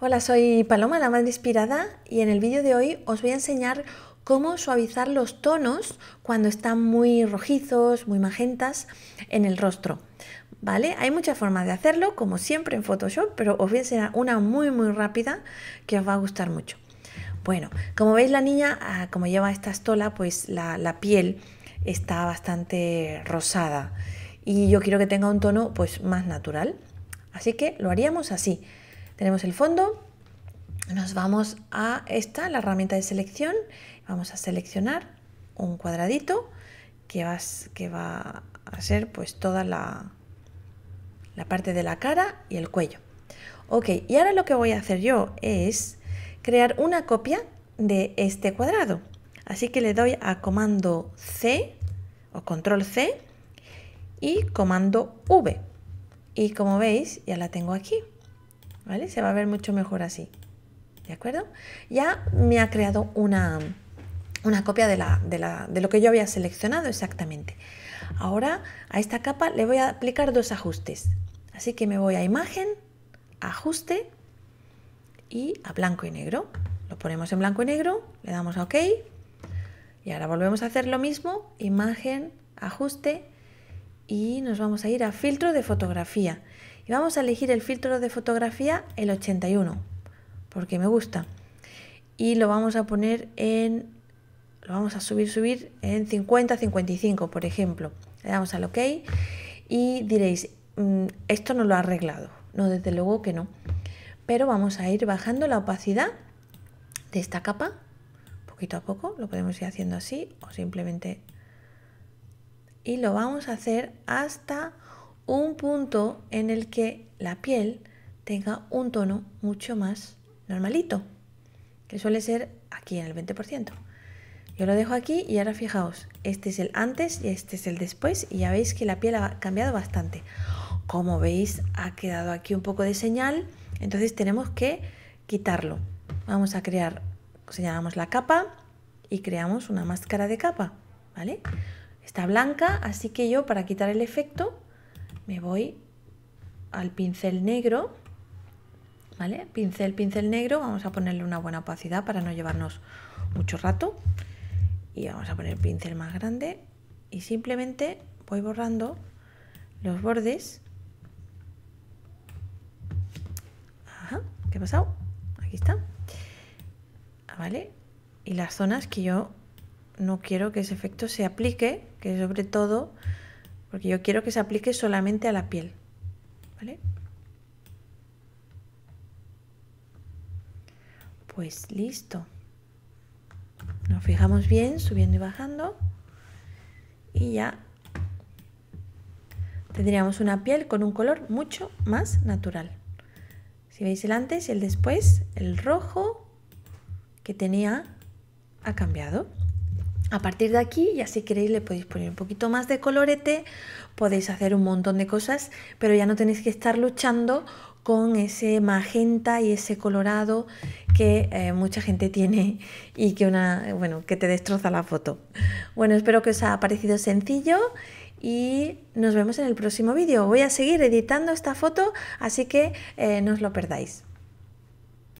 Hola, soy Paloma, la más inspirada, y en el vídeo de hoy os voy a enseñar cómo suavizar los tonos cuando están muy rojizos, muy magentas en el rostro. ¿Vale? Hay muchas formas de hacerlo, como siempre en Photoshop, pero os voy a enseñar una muy muy rápida que os va a gustar mucho. Bueno, como veis la niña, ah, como lleva esta estola, pues la, la piel está bastante rosada y yo quiero que tenga un tono pues más natural. Así que lo haríamos así. Tenemos el fondo, nos vamos a esta, la herramienta de selección, vamos a seleccionar un cuadradito que, vas, que va a ser pues toda la, la parte de la cara y el cuello. Ok, y ahora lo que voy a hacer yo es crear una copia de este cuadrado. Así que le doy a comando C o control C y comando V. Y como veis, ya la tengo aquí. ¿vale? Se va a ver mucho mejor así, ¿de acuerdo? Ya me ha creado una, copia de, la, de, la, de lo que yo había seleccionado exactamente. Ahora a esta capa le voy a aplicar dos ajustes. Así que me voy a imagen, ajuste y a blanco y negro. Lo ponemos en blanco y negro, le damos a OK. Y ahora volvemos a hacer lo mismo, imagen, ajuste y nos vamos a ir a filtro de fotografía. Y vamos a elegir el filtro de fotografía, el 81, porque me gusta. Y lo vamos a poner en, lo vamos a subir, subir en 50, 55, por ejemplo. Le damos al OK y diréis, mm, esto no lo ha arreglado. No, desde luego que no. Pero vamos a ir bajando la opacidad de esta capa, poquito a poco. Lo podemos ir haciendo así o simplemente... Y lo vamos a hacer hasta un punto en el que la piel tenga un tono mucho más normalito, que suele ser aquí en el 20%. Yo lo dejo aquí y ahora fijaos, este es el antes y este es el después y ya veis que la piel ha cambiado bastante. Como veis ha quedado aquí un poco de señal, entonces tenemos que quitarlo. Vamos a crear, señalamos pues, la capa y creamos una máscara de capa, ¿vale? Está blanca, así que yo para quitar el efecto me voy al pincel negro, ¿vale? Pincel, pincel negro, vamos a ponerle una buena opacidad para no llevarnos mucho rato. Y vamos a poner pincel más grande y simplemente voy borrando los bordes. Ajá, ¿qué ha pasado? Aquí está. Ah, ¿Vale? Y las zonas que yo no quiero que ese efecto se aplique, que sobre todo porque yo quiero que se aplique solamente a la piel. ¿Vale? Pues listo. Nos fijamos bien, subiendo y bajando. Y ya tendríamos una piel con un color mucho más natural. Si veis el antes y el después, el rojo que tenía ha cambiado. A partir de aquí, ya si queréis le podéis poner un poquito más de colorete, podéis hacer un montón de cosas, pero ya no tenéis que estar luchando con ese magenta y ese colorado que eh, mucha gente tiene y que una bueno que te destroza la foto. Bueno, espero que os haya parecido sencillo y nos vemos en el próximo vídeo. Voy a seguir editando esta foto, así que eh, no os lo perdáis.